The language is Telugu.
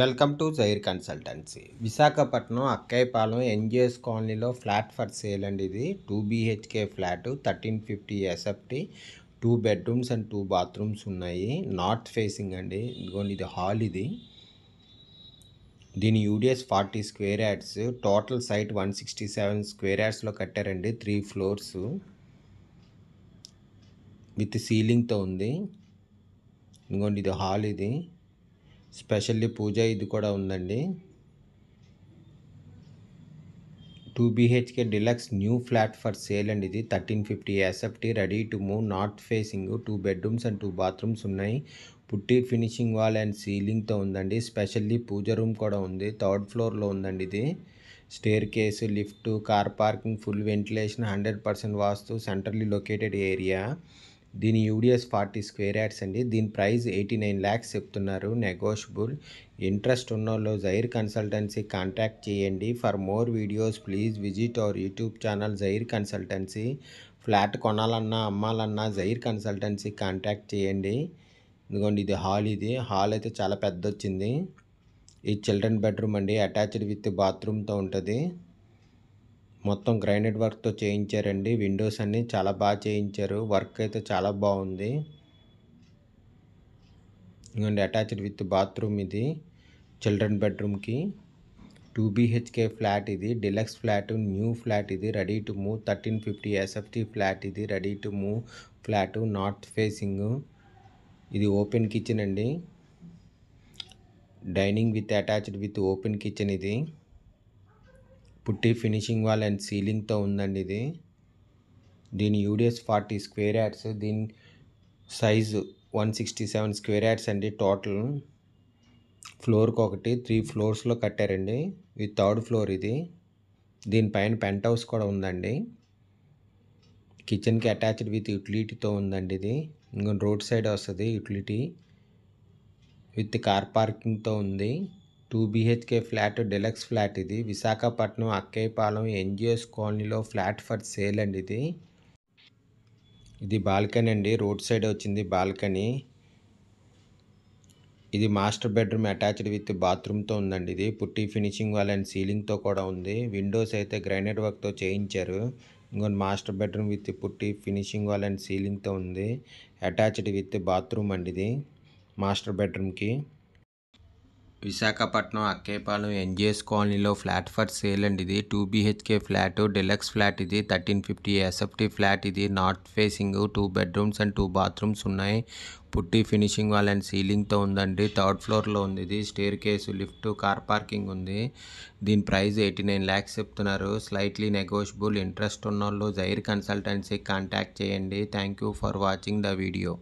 వెల్కమ్ టు జైర్ కన్సల్టెన్సీ విశాఖపట్నం అక్కయ్యపాలెం ఎన్జిఎస్ కాలనీలో ఫ్లాట్ ఫర్ సేల్ అండి ఇది two BHK flat thirteen fifty SFT two bedrooms and two bathrooms ఉన్నాయి నార్త్ ఫేసింగ్ అండి ఇదిగోండి ఇది హాల్ ఇది దీని UDS forty square yards total site one sixty seven square యార్డ్స్లో కట్టారండి త్రీ ఫ్లోర్స్ విత్ సీలింగ్తో ఉంది ఇదిగోండి ఇది హాల్ ఇది స్పెషల్లీ పూజ ఇది కూడా ఉందండి two BHK deluxe new flat for sale అండి ఇది thirteen fifty SFT ready to move north facing two bedrooms and two bathrooms ఉన్నాయి పుట్టి ఫినిషింగ్ వాల్ అండ్ సీలింగ్తో ఉందండి స్పెషల్లీ పూజ రూమ్ కూడా ఉంది థర్డ్ ఫ్లోర్లో ఉందండి ఇది staircase lift car parking full ventilation hundred percent vastu centrally located area దీని యూడిఎస్ ఫార్టీ స్క్వేర్ యార్డ్స్ అండి దీని ప్రైస్ ఎయిటీ నైన్ ల్యాక్స్ చెప్తున్నారు నెగోషియబుల్ ఇంట్రెస్ట్ ఉన్నోళ్ళు జైర్ కన్సల్టెన్సీ కాంటాక్ట్ చేయండి for more videos please visit our YouTube channel జైర్ కన్సల్టెన్సీ ఫ్లాట్ కొనాలన్నా అమ్మాలన్నా జైర్ కన్సల్టెన్సీ కాంటాక్ట్ చేయండి ఎందుకంటే ఇది హాల్ ఇది హాల్ అయితే చాలా పెద్ద వచ్చింది ఈ చిల్డ్రన్ బెడ్రూమ్ అండి అటాచ్డ్ విత్ బాత్రూమ్తో ఉంటుంది మొత్తం గ్రైనెడ్ వర్క్తో చేయించారండి విండోస్ అన్నీ చాలా బాగా చేయించారు వర్క్ అయితే చాలా బాగుంది ఇదిగోండి అటాచ్డ్ విత్ బాత్రూమ్ ఇది చిల్డ్రన్ బెడ్రూమ్కి టూ బీహెచ్కే ఫ్లాట్ ఇది డిలక్స్ ఫ్లాట్ న్యూ ఫ్లాట్ ఇది ready to move thirteen fifty SFT flat ఇది ready to move flat north facing ఇది ఓపెన్ కిచెన్ అండి dining with attached with open kitchen ఇది పుట్టి ఫినిషింగ్ వాల్ అండ్ సీలింగ్తో ఉందండి ఇది దీని యూడిఎస్ ఫార్టీ స్క్వేర్ యాడ్స్ దీని size one sixty seven square yards అండి టోటల్ ఫ్లోర్కి ఒకటి త్రీ ఫ్లోర్స్లో కట్టారండి ఇది థర్డ్ ఫ్లోర్ ఇది దీనిపైన పెంట్ హౌస్ కూడా ఉందండి కిచెన్కి అటాచ్డ్ విత్ యుటిలిటీతో ఉందండి ఇది ఇంకా రోడ్ సైడ్ వస్తుంది యుటిలిటీ విత్ కార్ పార్కింగ్తో ఉంది two BHK flat deluxe flat ఇది విశాఖపట్నం అక్కేపాలెం ఎన్జిఎస్ కాలనీలో ఫ్లాట్ ఫర్ సేల్ అండి ఇది ఇది బాల్కనీ అండి రోడ్ సైడ్ వచ్చింది బాల్కనీ ఇది మాస్టర్ బెడ్రూమ్ అటాచ్డ్ విత్ బాత్రూమ్తో ఉందండి ఇది పుట్టి ఫినిషింగ్ వాల్ అండ్ సీలింగ్తో కూడా ఉంది విండోస్ అయితే గ్రైనైట్ వర్క్తో చేయించారు ఇంకొక master bedroom with putty finishing wall and సీలింగ్తో ఉంది అటాచ్డ్ విత్ బాత్రూమ్ అండి ఇది మాస్టర్ బెడ్రూమ్కి విశాఖపట్నం అక్కేపాలెం ఎన్జిఎస్ కాలనీలో ఫ్లాట్ ఫర్ సేల్ అండి ఇది two BHK flat deluxe flat ఇది థర్టీన్ ఫిఫ్టీ ఎస్ఎఫ్టీ ఫ్లాట్ ఇది north facing two bedrooms and two bathrooms ఉన్నాయి పుట్టి ఫినిషింగ్ వాల్ అండ్ సీలింగ్తో ఉందండి థర్డ్ ఫ్లోర్లో ఉంది ఇది staircase lift car parking ఉంది దీని ప్రైస్ ఎయిటీ నైన్ ల్యాక్స్ చెప్తున్నారు స్లైట్లీ నెగోషియబుల్ ఇంట్రెస్ట్ ఉన్న వాళ్ళు జైర్ కన్సల్టెన్సీ కాంటాక్ట్ చేయండి thank you for watching the video